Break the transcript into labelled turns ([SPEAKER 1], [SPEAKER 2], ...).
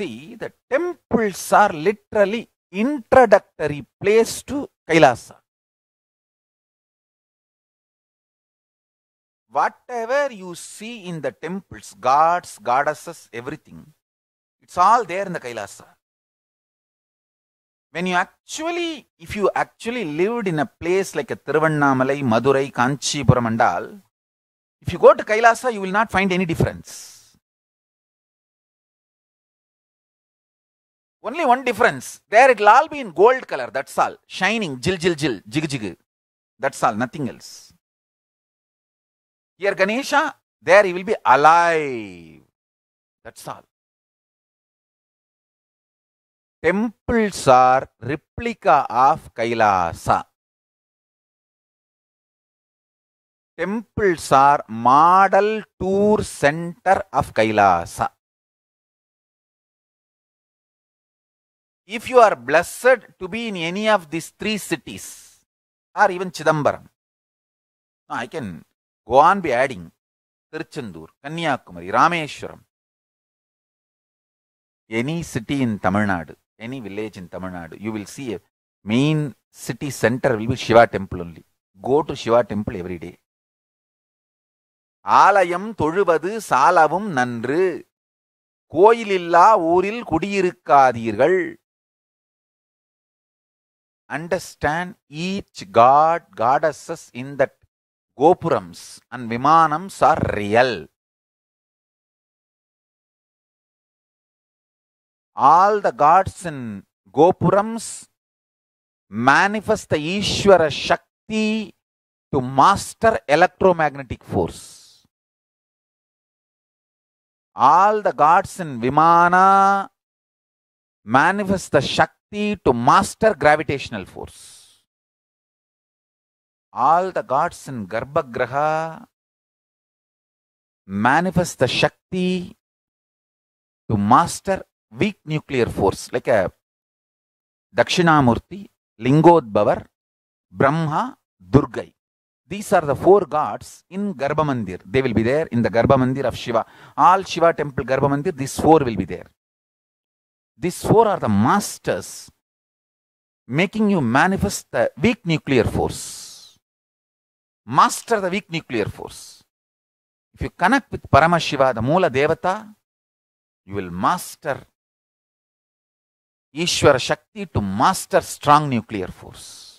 [SPEAKER 1] see the temples are literally introductory place to Kailasa. Whatever you see in the temples, gods, goddesses, everything, it's all there in the Kailasa. When you actually, if you actually lived in a place like a Tiruvannamalai, Madurai, Kanchipuram and all, if you go to Kailasa, you will not find any difference. Only one difference there it all be in gold colour that's all shining ஜில் ஜில் ஜில் ஜிகு ஜிகு
[SPEAKER 2] that's all nothing else here Ganesha there he will be alive that's all
[SPEAKER 1] temples are replica of Kailasa
[SPEAKER 2] temples are model tour centre of Kailasa
[SPEAKER 1] if you are blessed to be in any of these three cities or even Chidambaram, I can go on be adding Tiruchendur, Kanyakumari, Rameshwaram, any city in Tamil Nadu, any village in Tamil Nadu, you will see a main city center will be Shiva temple only. Go to Shiva temple every day. ஆலயம் தொழுவது சாலவும் நன்று கோயிலில்லா ஊரில் குடியிருக்காதீர்கள் understand each
[SPEAKER 2] god, goddesses in that Gopurams and Vimanams are real. All the gods in Gopurams manifest the Ishwara
[SPEAKER 1] Shakti to master electromagnetic force. All the gods in Vimana manifest the Shakti to master gravitational force. All the gods in Garbhagraha
[SPEAKER 2] manifest the Shakti to master weak nuclear
[SPEAKER 1] force like a Dakshinamurti, Lingodbhavar, Brahma, Durgai. These are the four gods in garbhamandir They will be there in the garbhamandir of Shiva. All Shiva temple garbhamandir Mandir, these four will be there. These four are the masters making you manifest the weak nuclear force. Master the weak nuclear force. If you connect with Paramashiva, the Mula Devata, you will master
[SPEAKER 2] Ishwara Shakti to master strong nuclear force.